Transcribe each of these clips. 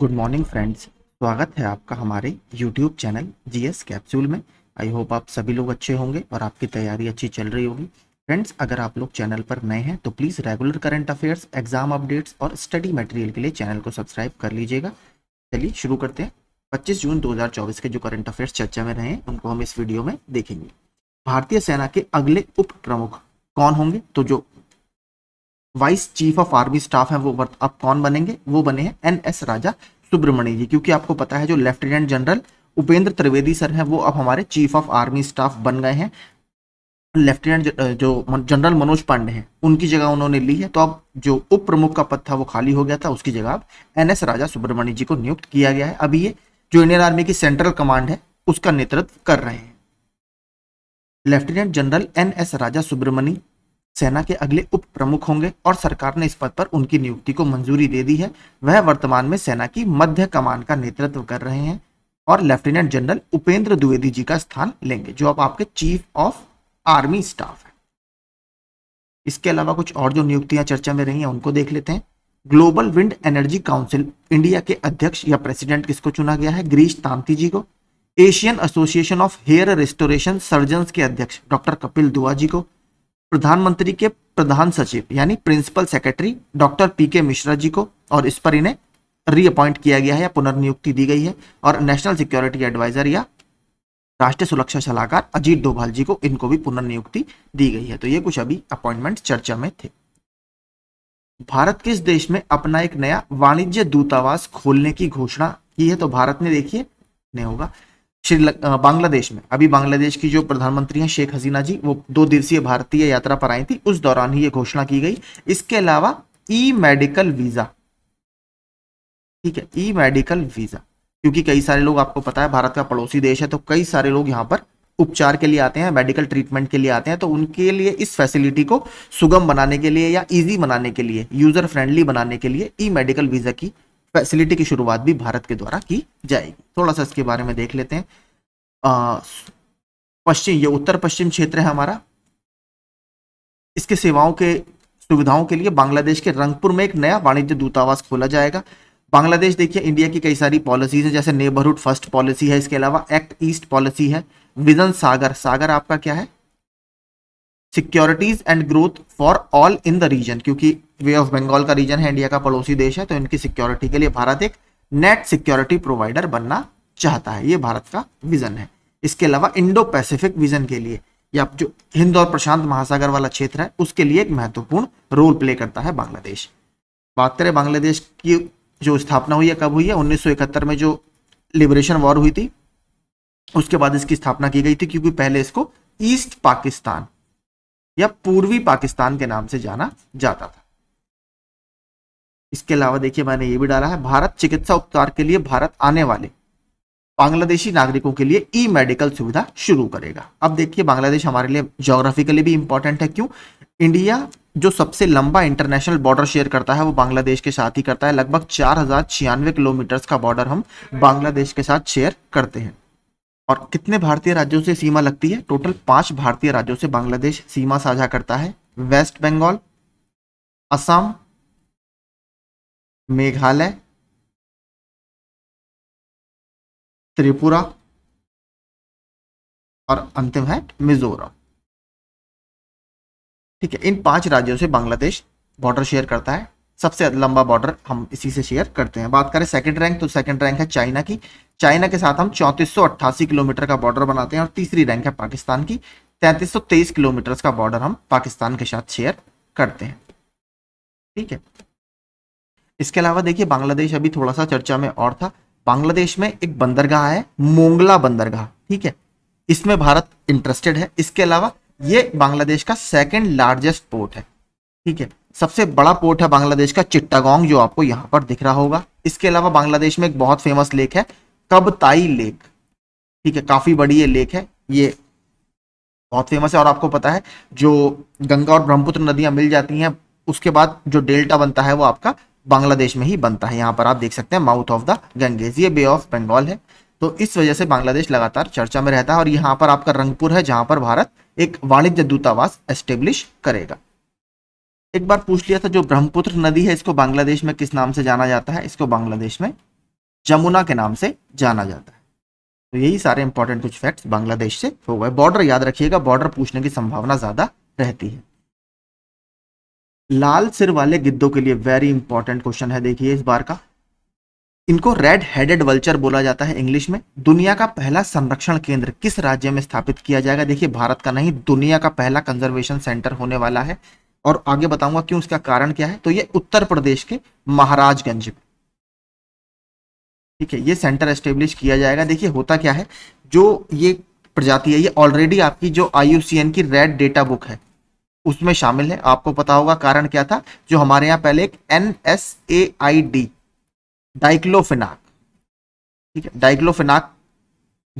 good morning friends स्वागत है आपका हमारे यूट्यूब चैनल जीएस कैप्सूल में आई होप आप सभी लोग अच्छे होंगे और आपकी तैयारी अच्छी चल रही होगी फ्रेंड्स अगर आप लोग चैनल पर नए हैं तो please regular current affairs exam updates और स्टडी मटेरियल के लिए चैनल को सब्सक्राइब कर लीजिएगा चलिए शुरू करते हैं पच्चीस जून दो के जो करंट अफेयर्स चर्चा में रहे हैं उनको हम इस वीडियो में देखेंगे भारतीय सेना के अगले उप प्रमुख कौन होंगे तो जो vice chief of army staff हैं वो अब कौन बनेंगे वो बने हैं एन एस राजा सुब्रमण्य जी क्योंकि आपको पता है जो lieutenant general Upendra Trivedi sir हैं वो अब हमारे चीफ ऑफ आर्मी स्टाफ बन गए हैं लेफ्टिनेंट जो जनरल मनोज पांडे हैं उनकी जगह उन्होंने ली है तो अब जो उप प्रमुख का पद था वो खाली हो गया था उसकी जगह अब एन एस राजा सुब्रमण्य जी को नियुक्त किया गया है अभी ये जो इंडियन आर्मी की सेंट्रल कमांड है उसका नेतृत्व कर रहे हैं lieutenant general N S Raja Subramanya सेना के अगले उप प्रमुख होंगे और सरकार ने इस पद पर उनकी नियुक्ति को मंजूरी दे दी है वह वर्तमान में सेना की मध्य कमान का नेतृत्व कर रहे हैं और लेफ्टिनेंट जनरल उपेंद्र द्विवेदी जी का स्थान लेंगे जो अब आपके चीफ ऑफ आर्मी स्टाफ है इसके अलावा कुछ और जो नियुक्तियां चर्चा में रही हैं उनको देख लेते हैं global wind energy council India के अध्यक्ष या प्रेसिडेंट किसको चुना गया है ग्रीश तांती जी को Asian association of hair restoration surgeon के अध्यक्ष डॉक्टर कपिल दुआ जी को प्रधानमंत्री के प्रधान सचिव यानी प्रिंसिपल सेक्रेटरी डॉक्टर पी के मिश्रा जी को और इस पर इन्हें रीअपॉइंट किया गया है या पुनर्नियुक्ति दी गई है और नेशनल सिक्योरिटी एडवाइजर या राष्ट्रीय सुरक्षा सलाहकार अजीत डोभाल जी को इनको भी पुनर्नियुक्ति दी गई है तो ये कुछ अभी अपॉइंटमेंट चर्चा में थे भारत किस देश में अपना एक नया वाणिज्य दूतावास खोलने की घोषणा की है तो भारत ने देखिए नहीं होगा श्री बांग्लादेश में अभी बांग्लादेश की जो प्रधानमंत्री हैं शेख हसीना जी वो दो दिवसीय भारतीय यात्रा पर आई थी उस दौरान ही ये घोषणा की गई इसके अलावा ई मेडिकल वीजा ठीक है ई मेडिकल वीजा क्योंकि कई सारे लोग आपको पता है भारत का पड़ोसी देश है तो कई सारे लोग यहाँ पर उपचार के लिए आते हैं मेडिकल ट्रीटमेंट के लिए आते हैं तो उनके लिए इस फैसिलिटी को सुगम बनाने के लिए या इजी बनाने के लिए यूजर फ्रेंडली बनाने के लिए ई मेडिकल वीजा की फैसिलिटी की शुरुआत भी भारत के द्वारा की जाएगी थोड़ा सा इसके बारे में देख लेते हैं पश्चिम ये उत्तर पश्चिम क्षेत्र है हमारा इसके सेवाओं के सुविधाओं के लिए बांग्लादेश के रंगपुर में एक नया वाणिज्य दूतावास खोला जाएगा बांग्लादेश देखिए इंडिया की कई सारी पॉलिसीज है जैसे नेबरहुड फर्स्ट पॉलिसी है इसके अलावा एक्ट ईस्ट पॉलिसी है विजन सागर सागर आपका क्या है securities and growth for all in the region क्योंकि वे ऑफ बंगाल का रीजन है इंडिया का पड़ोसी देश है तो इनकी सिक्योरिटी के लिए भारत एक नेट सिक्योरिटी प्रोवाइडर बनना चाहता है ये भारत का विजन है इसके अलावा इंडो पैसिफिक विजन के लिए या जो हिंद और प्रशांत महासागर वाला क्षेत्र है उसके लिए एक महत्वपूर्ण रोल प्ले करता है बांग्लादेश बात करें बांग्लादेश की जो स्थापना हुई है कब हुई है उन्नीस में जो लिबरेशन वॉर हुई थी उसके बाद इसकी स्थापना की गई थी क्योंकि पहले इसको ईस्ट पाकिस्तान या पूर्वी पाकिस्तान के नाम से जाना जाता था इसके अलावा देखिए मैंने ये भी डाला है भारत चिकित्सा उपचार के लिए भारत आने वाले बांग्लादेशी नागरिकों के लिए ई मेडिकल सुविधा शुरू करेगा अब देखिए बांग्लादेश हमारे लिए जोग्राफिकली भी इंपॉर्टेंट है क्यों इंडिया जो सबसे लंबा इंटरनेशनल बॉर्डर शेयर करता है वो बांग्लादेश के साथ ही करता है लगभग चार हजार छियानवे का बॉर्डर हम बांग्लादेश के साथ शेयर करते हैं और कितने भारतीय राज्यों से सीमा लगती है टोटल पांच भारतीय राज्यों से बांग्लादेश सीमा साझा करता है वेस्ट बंगाल असम मेघालय त्रिपुरा और अंतिम है मिजोरम ठीक है इन पांच राज्यों से बांग्लादेश बॉर्डर शेयर करता है सबसे लंबा बॉर्डर हम इसी से शेयर करते हैं बात करें सेकंड रैंक तो सेकंड रैंक है चाइना की चाइना के साथ हम चौंतीस किलोमीटर का बॉर्डर बनाते हैं और तीसरी रैंक है पाकिस्तान की तैंतीस सौ तेईस किलोमीटर का बॉर्डर हम पाकिस्तान के साथ शेयर करते हैं ठीक है इसके अलावा देखिए बांग्लादेश अभी थोड़ा सा चर्चा में और था बांग्लादेश में एक बंदरगाह है मोंगला बंदरगाह ठीक है इसमें भारत इंटरेस्टेड है इसके अलावा ये बांग्लादेश का सेकेंड लार्जेस्ट पोर्ट है ठीक है सबसे बड़ा पोर्ट है बांग्लादेश का चिट्टागोंग जो आपको यहाँ पर दिख रहा होगा इसके अलावा बांग्लादेश में एक बहुत फेमस लेक है कबताई लेक ठीक है काफी बड़ी ये लेक है ये बहुत फेमस है और आपको पता है जो गंगा और ब्रह्मपुत्र नदियां मिल जाती हैं उसके बाद जो डेल्टा बनता है वो आपका बांग्लादेश में ही बनता है यहाँ पर आप देख सकते हैं माउथ ऑफ द गंगेज ये बे ऑफ बंगाल है तो इस वजह से बांग्लादेश लगातार चर्चा में रहता है और यहाँ पर आपका रंगपुर है जहां पर भारत एक वाणिज्य दूतावास एस्टेब्लिश करेगा एक बार पूछ लिया था जो ब्रह्मपुत्र नदी है इसको बांग्लादेश में किस नाम से जाना जाता है इसको बांग्लादेश में जमुना के नाम से जाना जाता है तो यही सारे इंपॉर्टेंट कुछ फैक्ट्स बांग्लादेश से हो गए बॉर्डर याद रखिएगा बॉर्डर पूछने की संभावना ज्यादा रहती है लाल सिर वाले गिद्धों के लिए वेरी इंपॉर्टेंट क्वेश्चन है देखिए इस बार का इनको रेड हेडेड वल्चर बोला जाता है इंग्लिश में दुनिया का पहला संरक्षण केंद्र किस राज्य में स्थापित किया जाएगा देखिए भारत का नहीं दुनिया का पहला कंजर्वेशन सेंटर होने वाला है और आगे बताऊंगा क्यों इसका कारण क्या है तो ये उत्तर प्रदेश के महाराजगंज में ठीक है ये सेंटर एस्टेब्लिश किया जाएगा देखिए होता क्या है जो ये प्रजाति है ये ऑलरेडी आपकी जो आई की रेड डेटा बुक है उसमें शामिल है आपको पता होगा कारण क्या था जो हमारे यहाँ पहले एक N S A I D diclofenac ठीक है डाइक्लोफिनाक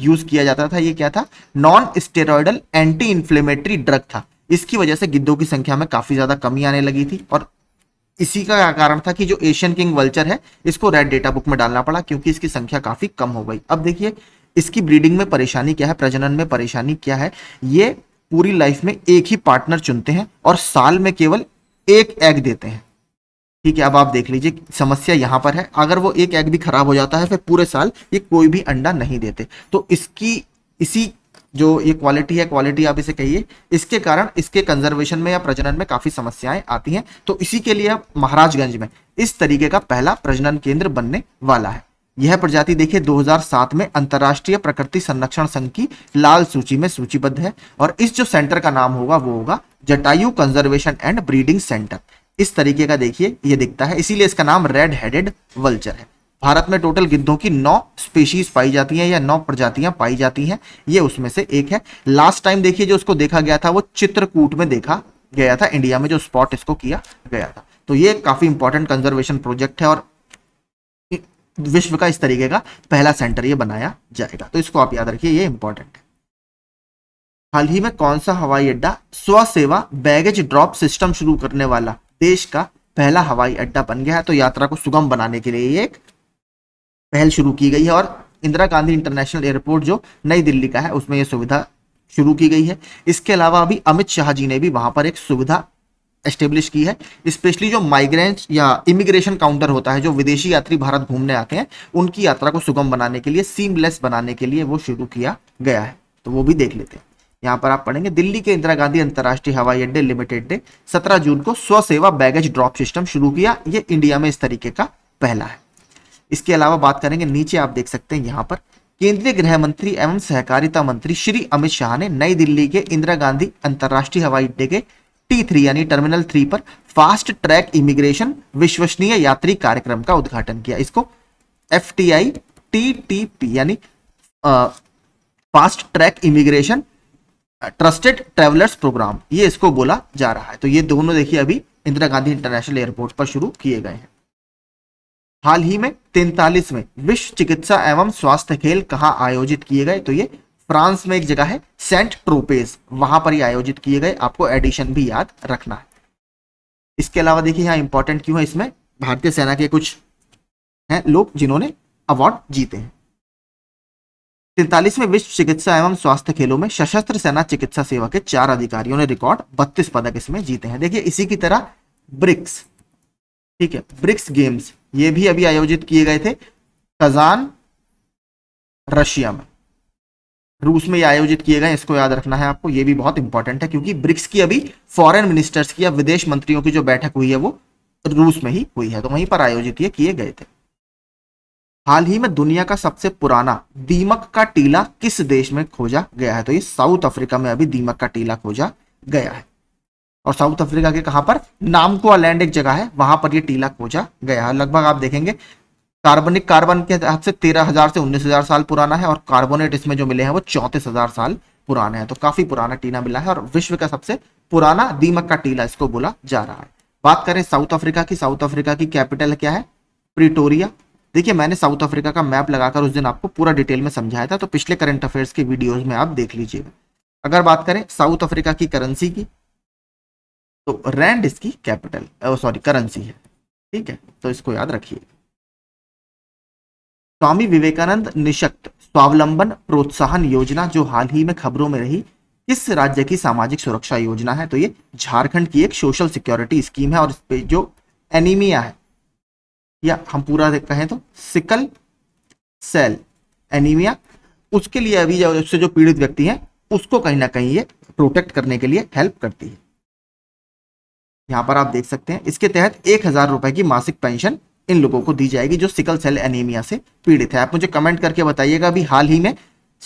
यूज किया जाता था ये क्या था non steroidal anti inflammatory drug था इसकी वजह से गिद्धों की संख्या में काफी ज्यादा कमी आने लगी थी और इसी का कारण था कि जो एशियन किंग वल्चर है इसको रेड डेटा बुक में डालना पड़ा क्योंकि इसकी संख्या काफी कम हो गई अब देखिए इसकी ब्रीडिंग में परेशानी क्या है प्रजनन में परेशानी क्या है ये पूरी लाइफ में एक ही पार्टनर चुनते हैं और साल में केवल एक एग देते हैं ठीक है अब आप देख लीजिए समस्या यहां पर है अगर वो एक एग भी खराब हो जाता है फिर पूरे साल ये कोई भी अंडा नहीं देते तो इसकी इसी जो ये क्वालिटी है क्वालिटी आप इसे कहिए इसके कारण इसके कंजर्वेशन में या प्रजनन में काफ़ी समस्याएं आती हैं तो इसी के लिए महाराजगंज में इस तरीके का पहला प्रजनन केंद्र बनने वाला है यह प्रजाति देखिए 2007 में अंतर्राष्ट्रीय प्रकृति संरक्षण संघ की लाल सूची में सूचीबद्ध है और इस जो सेंटर का नाम होगा वो होगा Jatayu conservation and breeding centre इस तरीके का देखिए ये दिखता है इसीलिए इसका नाम रेड हेडेड वल्चर है भारत में टोटल गिद्धों की नौ स्पीशीज पाई जाती हैं या नौ प्रजातियां पाई जाती हैं ये उसमें से एक है लास्ट टाइम देखिए जो उसको देखा गया था वो चित्रकूट में देखा गया था इंडिया में जो स्पॉट इसको किया गया था तो ये काफी इंपॉर्टेंट कंजर्वेशन प्रोजेक्ट है और विश्व का इस तरीके का पहला सेंटर ये बनाया जाएगा तो इसको आप याद रखिए ये इंपॉर्टेंट है हाल ही में कौन सा हवाई अड्डा स्व सेवा बैगेज ड्रॉप सिस्टम शुरू करने वाला देश का पहला हवाई अड्डा बन गया है तो यात्रा को सुगम बनाने के लिए ये एक पहल शुरू की गई है और इंदिरा गांधी इंटरनेशनल एयरपोर्ट जो नई दिल्ली का है उसमें यह सुविधा शुरू की गई है इसके अलावा अभी अमित शाह जी ने भी वहां पर एक सुविधा एस्टेब्लिश की है स्पेशली जो माइग्रेंट्स या इमिग्रेशन काउंटर होता है जो विदेशी यात्री भारत घूमने आते हैं उनकी यात्रा को सुगम बनाने के लिए सीमलेस बनाने के लिए वो शुरू किया गया है तो वो भी देख लेते हैं यहाँ पर आप पढ़ेंगे दिल्ली के इंदिरा गांधी अंतर्राष्ट्रीय हवाई अड्डे लिमिटेड ने 17 जून को स्वसेवा बैगेज ड्रॉप सिस्टम शुरू किया ये इंडिया में इस तरीके का पहला है इसके अलावा बात करेंगे नीचे आप देख सकते हैं यहाँ पर केंद्रीय गृह मंत्री एवं सहकारिता मंत्री श्री अमित शाह ने नई दिल्ली के इंदिरा गांधी अंतर्राष्ट्रीय हवाई अड्डे के टी थ्री यानी टर्मिनल थ्री पर फास्ट ट्रैक इमिग्रेशन विश्वसनीय यात्री कार्यक्रम का उद्घाटन किया इसको F T I T T P यानी fast track immigration trusted travellers programme ये इसको बोला जा रहा है तो ये दोनों देखिए अभी इंदिरा गांधी इंटरनेशनल एयरपोर्ट पर शुरू किए गए हैं हाल ही में में विश्व चिकित्सा एवं स्वास्थ्य खेल कहाँ आयोजित किए गए तो ये फ्रांस में एक जगह है सेंट ट्रोपेस वहां पर ही आयोजित किए गए आपको एडिशन भी याद रखना है इसके अलावा देखिए यहाँ इंपॉर्टेंट क्यों है इसमें भारतीय सेना के कुछ हैं लोग जिन्होंने अवार्ड जीते हैं तैंतालीसवें विश्व चिकित्सा एवं स्वास्थ्य खेलों में सशस्त्र सेना चिकित्सा सेवा के चार अधिकारियों ने रिकॉर्ड बत्तीस पदक इसमें जीते हैं देखिए इसी की तरह ब्रिक्स ठीक है ब्रिक्स गेम्स ये भी अभी आयोजित किए गए थे कजान रशिया में रूस में ये आयोजित किए गए इसको याद रखना है आपको ये भी बहुत इंपॉर्टेंट है क्योंकि ब्रिक्स की अभी फॉरेन मिनिस्टर्स की या विदेश मंत्रियों की जो बैठक हुई है वो रूस में ही हुई है तो वहीं पर आयोजित ये किए गए थे हाल ही में दुनिया का सबसे पुराना दीमक का टीला किस देश में खोजा गया है तो ये साउथ अफ्रीका में अभी दीमक का टीला खोजा गया है और साउथ अफ्रीका के कहां पर नामकुआ लैंड एक जगह है वहां पर ये टीला खोजा गया है लगभग आप देखेंगे कार्बनिक कार्बन के हाथ से तेरह हजार से उन्नीस हजार साल पुराना है और कार्बोनेट इसमें जो मिले हैं वो चौंतीस हजार साल पुराने हैं तो काफी पुराना टीला मिला है और विश्व का सबसे पुराना दीमक का टीला इसको बोला जा रहा है बात करें साउथ अफ्रीका की साउथ अफ्रीका की कैपिटल क्या है प्रिटोरिया देखिए मैंने साउथ अफ्रीका का मैप लगाकर उस दिन आपको पूरा डिटेल में समझाया था तो पिछले करंट अफेयर्स के वीडियोज में आप देख लीजिएगा अगर बात करें साउथ अफ्रीका की करेंसी की तो रैंड इसकी कैपिटल सॉरी करेंसी है ठीक है तो इसको याद रखिए स्वामी विवेकानंद निशक्त स्वावलंबन प्रोत्साहन योजना जो हाल ही में खबरों में रही किस राज्य की सामाजिक सुरक्षा योजना है तो ये झारखंड की एक सोशल सिक्योरिटी स्कीम है और इस पे जो एनीमिया है या हम पूरा कहें तो सिकल सेल एनीमिया उसके लिए अभी जो उससे जो पीड़ित व्यक्ति हैं उसको कहीं ना कहीं ये प्रोटेक्ट करने के लिए हेल्प करती है यहाँ पर आप देख सकते हैं इसके तहत एक हज़ार रुपए की मासिक पेंशन इन लोगों को दी जाएगी जो सिकल सेल एनीमिया से पीड़ित है आप मुझे कमेंट करके बताइएगा अभी हाल ही में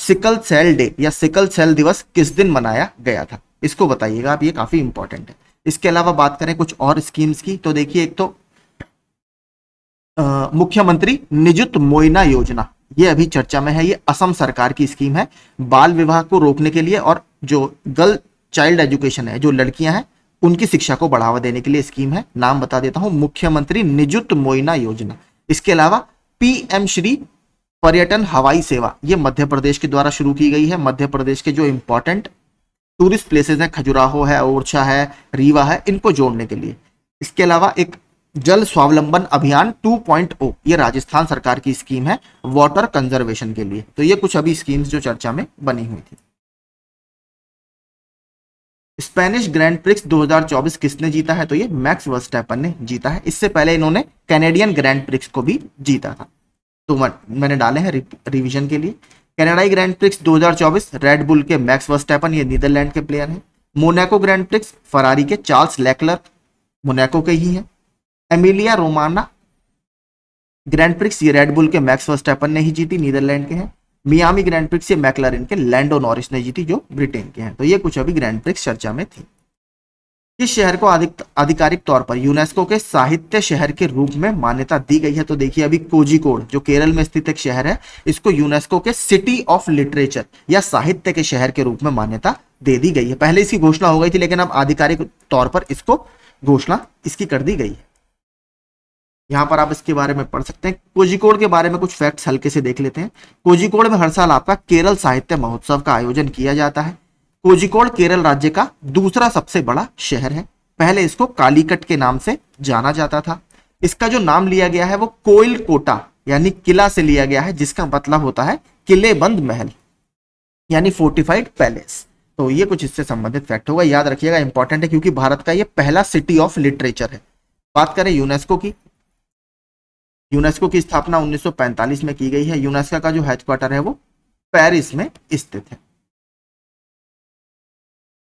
सिकल सेल डे या सिकल सेल दिवस किस दिन मनाया गया था इसको बताइएगा आप ये काफ़ी इंपॉर्टेंट है इसके अलावा बात करें कुछ और स्कीम्स की तो देखिए एक तो मुख्यमंत्री निजुत मोइना योजना ये अभी चर्चा में है ये असम सरकार की स्कीम है बाल विवाह को रोकने के लिए और जो गर्ल चाइल्ड एजुकेशन है जो लड़कियां हैं उनकी शिक्षा को बढ़ावा देने के लिए स्कीम है नाम बता देता हूं मुख्यमंत्री निजुत मोइना योजना इसके अलावा पीएम श्री पर्यटन हवाई सेवा ये मध्य प्रदेश के द्वारा शुरू की गई है मध्य प्रदेश के जो इंपॉर्टेंट टूरिस्ट प्लेसेस हैं खजुराहो है ओरछा है रीवा है इनको जोड़ने के लिए इसके अलावा एक जल स्वावलंबन अभियान 2.0 ये राजस्थान सरकार की स्कीम है वाटर कंजर्वेशन के लिए तो ये कुछ अभी स्कीम्स जो चर्चा में बनी हुई थी स्पेनिश ग्रैंड प्रिक्स 2024 किसने जीता है तो ये मैक्स वर्स्टैपन ने जीता है इससे पहले इन्होंने कैनेडियन ग्रैंड प्रिक्स को भी जीता था तो मैंने डाले हैं रिविजन के लिए कैनेडाई ग्रैंड प्रिक्स 2024 रेड बुल के मैक्स वर्स्टैपन ये नीदरलैंड के प्लेयर हैं मोनेको ग्रैंड प्रिक्स फरारी के चार्ल्स लेकलर मोनेको के ही हैं एमिलिया रोमाना ग्रैंड प्रिक्स ये रेडबुल के मैक्स वर्स्टैपन ने ही जीती नीदरलैंड के हैं मियामी ग्रैंड प्रिक्स ये मैकलरिन के लैंडो नॉरिस ने जीती जो ब्रिटेन के हैं तो ये कुछ अभी ग्रैंड प्रिक्स चर्चा में थी इस शहर को आधिकारिक तौर पर यूनेस्को के साहित्य शहर के रूप में मान्यता दी गई है तो देखिए अभी कोजिकोड जो केरल में स्थित एक शहर है इसको यूनेस्को के सिटी ऑफ लिटरेचर या साहित्य के शहर के रूप में मान्यता दे दी गई है पहले इसकी घोषणा हो गई थी लेकिन अब आधिकारिक तौर पर इसको घोषणा इसकी कर दी गई है यहाँ पर आप इसके बारे में पढ़ सकते हैं कोजिकोड के बारे में कुछ फैक्ट्स हल्के से देख लेते हैं कोजिकोड में हर साल आपका केरल साहित्य महोत्सव का आयोजन किया जाता है कोजिकोड केरल राज्य का दूसरा सबसे बड़ा शहर है पहले इसको कालीकट के नाम से जाना जाता था इसका जो नाम लिया गया है वो कोयल कोटा यानी किला से लिया गया है जिसका मतलब होता है किले बंद महल यानी फोर्टिफाइड पैलेस तो ये कुछ इससे संबंधित फैक्ट होगा याद रखिएगा इंपॉर्टेंट है क्योंकि भारत का ये पहला सिटी ऑफ लिटरेचर है बात करें यूनेस्को की यूनेस्को की स्थापना 1945 में की गई है यूनेस्को का जो हेडक्वार्टर है वो पेरिस में स्थित है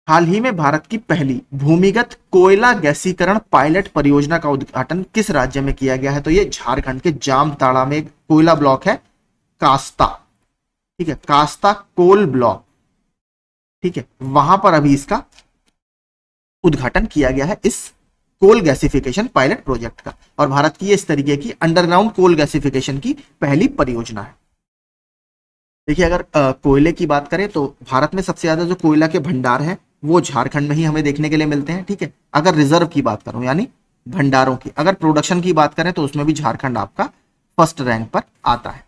हाल ही में भारत की पहली भूमिगत कोयला गैसीकरण पायलट परियोजना का उद्घाटन किस राज्य में किया गया है तो ये झारखंड के जामताड़ा में कोयला ब्लॉक है कास्ता ठीक है कास्ता कोल ब्लॉक ठीक है वहां पर अभी इसका उद्घाटन किया गया है इस कोल गैसिफिकेशन पायलट प्रोजेक्ट का और भारत की इस तरीके की अंडरग्राउंड कोल गैसिफिकेशन की पहली परियोजना है देखिए अगर कोयले की बात करें तो भारत में सबसे ज्यादा जो कोयला के भंडार हैं वो झारखंड में ही हमें देखने के लिए मिलते हैं ठीक है अगर रिजर्व की बात करूं यानी भंडारों की अगर प्रोडक्शन की बात करें तो उसमें भी झारखंड आपका फर्स्ट रैंक पर आता है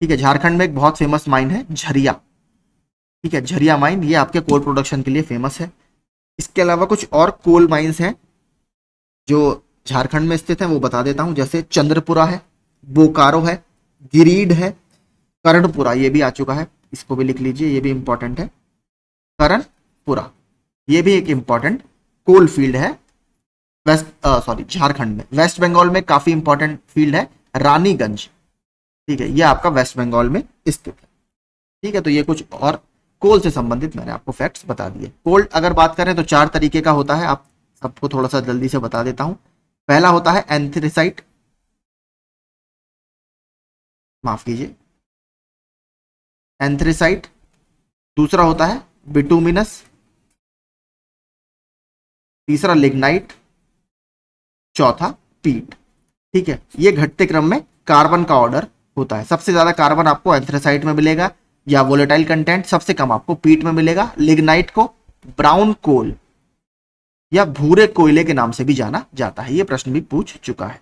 ठीक है झारखंड में एक बहुत फेमस माइन है झरिया ठीक है झरिया माइन ये आपके कोल प्रोडक्शन के लिए फेमस है इसके अलावा कुछ और कोल माइंस हैं जो झारखंड में स्थित हैं वो बता देता हूं जैसे चंद्रपुरा है बोकारो है गिरीड है करणपुरा ये भी आ चुका है इसको भी लिख लीजिए ये भी इंपॉर्टेंट है करणपुरा ये भी एक इंपॉर्टेंट कोल फील्ड है वेस्ट सॉरी झारखंड में वेस्ट बंगाल में काफी इंपॉर्टेंट फील्ड है रानीगंज ठीक है ये आपका वेस्ट बंगाल में स्थित है ठीक है तो ये कुछ और कोल से संबंधित मैंने आपको फैक्ट्स बता दिए कोल अगर बात करें तो चार तरीके का होता है आप सबको थोड़ा सा जल्दी से बता देता हूं पहला होता है एंथ्रेसाइट माफ कीजिए एंथ्रेसाइट दूसरा होता है बिटूमिनस तीसरा लिग्नाइट चौथा पीट ठीक है ये घटते क्रम में कार्बन का ऑर्डर होता है सबसे ज्यादा कार्बन आपको एंथ्रेसाइट में मिलेगा या वोलेटाइल कंटेंट सबसे कम आपको पीट में मिलेगा लिग्नाइट को ब्राउन कोल या भूरे कोयले के नाम से भी जाना जाता है यह प्रश्न भी पूछ चुका है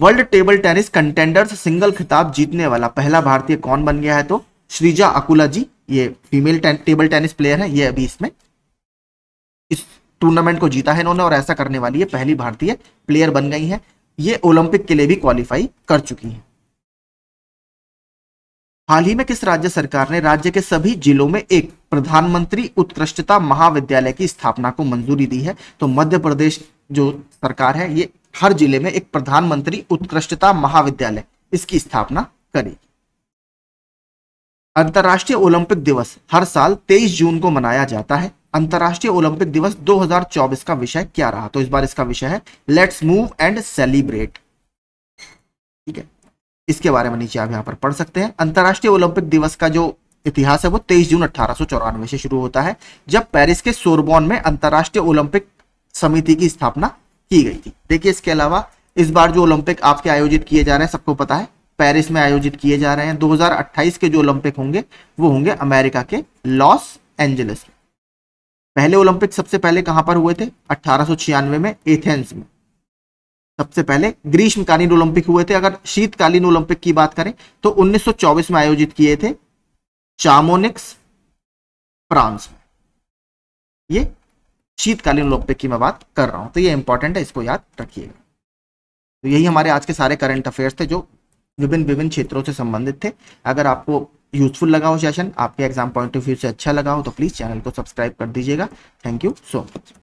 world table tennis contenders single खिताब जीतने वाला पहला भारतीय कौन बन गया है तो श्रीजा अकुला जी ये फीमेल टेबल टेनिस प्लेयर है ये अभी इसमें इस टूर्नामेंट को जीता है इन्होंने और ऐसा करने वाली है पहली भारतीय प्लेयर बन गई है ये ओलंपिक के लिए भी क्वालिफाई कर चुकी है हाल ही में किस राज्य सरकार ने राज्य के सभी जिलों में एक प्रधानमंत्री उत्कृष्टता महाविद्यालय की स्थापना को मंजूरी दी है तो मध्य प्रदेश जो सरकार है ये हर जिले में एक प्रधानमंत्री उत्कृष्टता महाविद्यालय इसकी स्थापना करेगी अंतर्राष्ट्रीय ओलंपिक दिवस हर साल 23 जून को मनाया जाता है अंतर्राष्ट्रीय ओलंपिक दिवस 2024 का विषय क्या रहा तो इस बार इसका विषय है लेट्स मूव एंड सेलिब्रेट ठीक है इसके बारे में नीचे आप यहाँ पर पढ़ सकते हैं अंतर्राष्ट्रीय ओलंपिक दिवस का जो इतिहास है वो 23 जून अठारह से शुरू होता है जब पेरिस के सोरबोन में अंतर्राष्ट्रीय ओलंपिक समिति की स्थापना की गई थी देखिए इसके अलावा इस बार जो ओलंपिक आपके आयोजित किए जा रहे हैं सबको पता है पेरिस में आयोजित किए जा रहे हैं 2028 के जो ओलंपिक होंगे वो होंगे अमेरिका के लॉस एंजलिस में पहले ओलंपिक सबसे पहले कहां पर हुए थे अट्ठारह में एथेंस में सबसे पहले ग्रीष्मकालीन ओलंपिक हुए थे अगर शीतकालीन ओलंपिक की बात करें तो 1924 में आयोजित किए थे चामोनिक्स फ्रांस में ये शीतकालीन ओलंपिक की मैं बात कर रहा हूं तो ये इंपॉर्टेंट है इसको याद रखिएगा तो यही हमारे आज के सारे करंट अफेयर्स थे जो विभिन्न विभिन्न क्षेत्रों से संबंधित थे अगर आपको यूजफुल लगा हो सेशन आपके एग्जाम पॉइंट ऑफ व्यू से अच्छा लगा हो तो प्लीज़ चैनल को सब्सक्राइब कर दीजिएगा थैंक यू सो मच